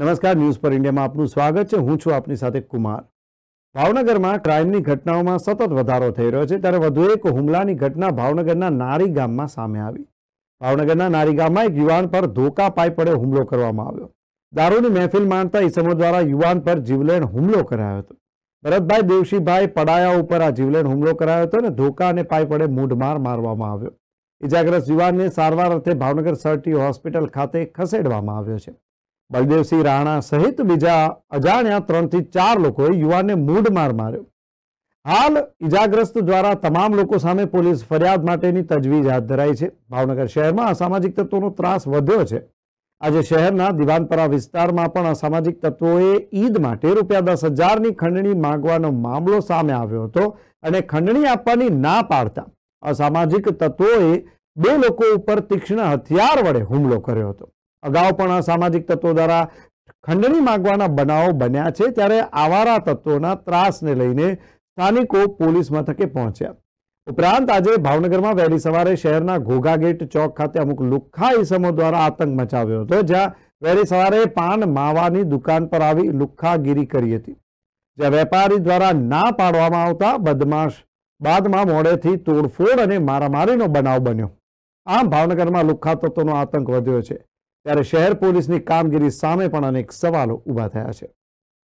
નમસ્કાર ન્યૂઝ પર ઇન્ડિયામાં આપનું સ્વાગત છે હું છું આપની સાથે કુમાર ભાવનગરમાં ક્રાઇમની ઘટનાઓમાં સતત વધારો થઈ રહ્યો છે ત્યારે વધુ એક હુમલાની ઘટના ભાવનગરના નારી ગામમાં સામે આવી ભાવનગરના નારી ગામમાં એક યુવાન પર ધોકા પાઇપ પડે હુમલો કરવામાં આવ્યો દારૂની મહેફિલ માણતા ઈસમો દ્વારા યુવાન પર જીવલેણ હુમલો કરાયો હતો ભરતભાઈ દેવશીભાઈ પડાયા ઉપર આ જીવલેણ હુમલો કરાયો હતો અને ધોકા અને પાઇપ પડે મૂઢમાર મારવામાં આવ્યો ઇજાગ્રસ્ત યુવાનને સારવાર અર્થે ભાવનગર સરટી હોસ્પિટલ ખાતે ખસેડવામાં આવ્યો છે બલદેવસિંહ રાણા સહિત બીજા અજાણ્યા ત્રણથી ચાર લોકોએ યુવાનને મૂઢમાર માર્યો હાલ ઇજાગ્રસ્ત દ્વારા તમામ લોકો સામે પોલીસ ફરિયાદ માટેની તજવીજ હાથ ધરાઈ છે ભાવનગર શહેરમાં અસામાજિક તત્વોનો ત્રાસ વધ્યો છે આજે શહેરના દિવાનપરા વિસ્તારમાં પણ અસામાજિક તત્વોએ ઈદ માટે રૂપિયા દસ હજારની ખંડણી માંગવાનો મામલો સામે આવ્યો હતો અને ખંડણી આપવાની ના પાડતા અસામાજિક તત્વોએ બે લોકો ઉપર તીક્ષ્ણ હથિયાર વડે હુમલો કર્યો હતો અગાઉ પણ અસામાજિક તત્વો દ્વારા ખંડણી માગવાના બનાવો બન્યા છે ત્યારે આવારા તત્વોના ત્રાસને લઈને સ્થાનિકો પોલીસ મથકે પહોંચ્યા ઉપરાંત આજે ભાવનગરમાં વહેલી સવારે શહેરના ઘોઘા ગેટ ચોક ખાતે અમુક લુખ્ખા ઈસમો દ્વારા આતંક મચાવ્યો હતો જ્યાં વહેલી સવારે પાન માવાની દુકાન પર આવી લુખ્ખાગીરી કરી હતી જ્યાં વેપારી દ્વારા ના પાડવામાં આવતા બદમાશ બાદમાં મોડેથી તોડફોડ અને મારામારીનો બનાવ બન્યો આમ ભાવનગરમાં લુખ્ખા તત્વોનો આતંક વધ્યો છે ત્યારે શહેર પોલીસની કામગીરી સામે પણ અનેક સવાલો ઊભા થયા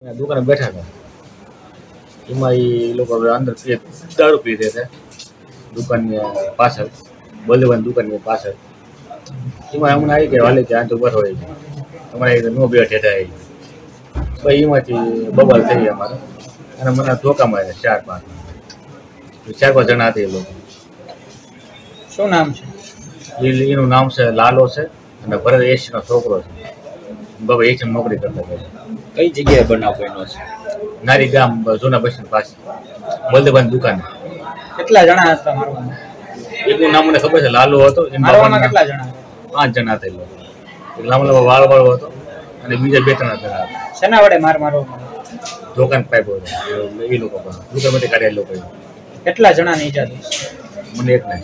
છે દુકાને બેઠા હતા એમાં એ લોકો અંદર દારૂ પી રહ્યા હતા દુકાનની પાછળ બલદેવાની દુકાનની પાછળ એમાં હમણાં આવી ગયા વાલે ત્યાં તો ઉભા હોય અમારે નો બેઠે થાય તો એમાંથી બબલ થઈ ગયા અમારે અને મને ધોકા માર્યા ચાર પાંચ ચાર પાંચ જણા હતી એ લોકો શું નામ છે એનું નામ છે લાલો છે અને ભરત એસટીનો છોકરો છે બાબા એસટી નોકરી કરતા કઈ જગ્યાએ બનાવ બન્યો છે નારી ગામ જૂના બસ પાસે બલદેવભાઈ દુકાન કેટલા જણા હતા મારવાના એકનું નામ મને ખબર છે લાલુ હતો મારવાના કેટલા જણા પાંચ જણા હતા એ લોકો લાંબો લાંબા વાળ વાળો હતો અને બીજા બે ત્રણ હતા શેના વડે માર મારો દુકાન પાઇપ એ લોકો દુકાનમાંથી કાઢ્યા લોકો કેટલા જણા ઈજા થઈ મને એક નહીં